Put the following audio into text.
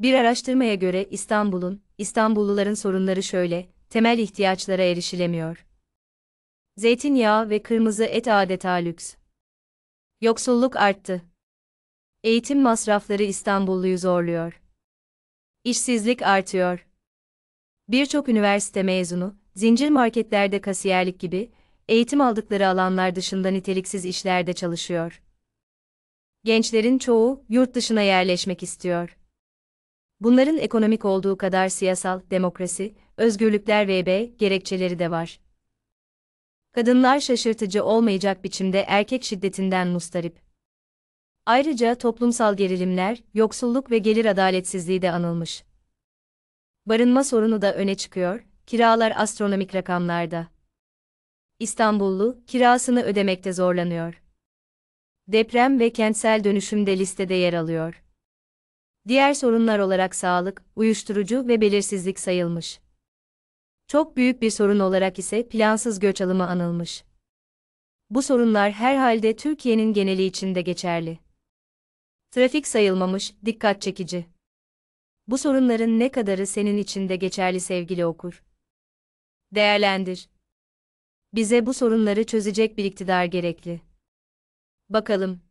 Bir araştırmaya göre İstanbul'un, İstanbulluların sorunları şöyle, temel ihtiyaçlara erişilemiyor. Zeytinyağı ve kırmızı et adeta lüks. Yoksulluk arttı. Eğitim masrafları İstanbulluyu zorluyor. İşsizlik artıyor. Birçok üniversite mezunu, zincir marketlerde kasiyerlik gibi, eğitim aldıkları alanlar dışında niteliksiz işlerde çalışıyor. Gençlerin çoğu, yurt dışına yerleşmek istiyor. Bunların ekonomik olduğu kadar siyasal, demokrasi, özgürlükler vb gerekçeleri de var. Kadınlar şaşırtıcı olmayacak biçimde erkek şiddetinden mustarip. Ayrıca toplumsal gerilimler, yoksulluk ve gelir adaletsizliği de anılmış. Barınma sorunu da öne çıkıyor, kiralar astronomik rakamlarda. İstanbullu, kirasını ödemekte zorlanıyor. Deprem ve kentsel dönüşümde listede yer alıyor. Diğer sorunlar olarak sağlık, uyuşturucu ve belirsizlik sayılmış. Çok büyük bir sorun olarak ise plansız göç alımı anılmış. Bu sorunlar herhalde Türkiye'nin geneli içinde geçerli. Trafik sayılmamış, dikkat çekici. Bu sorunların ne kadarı senin için de geçerli sevgili okur? Değerlendir. Bize bu sorunları çözecek bir iktidar gerekli. Bakalım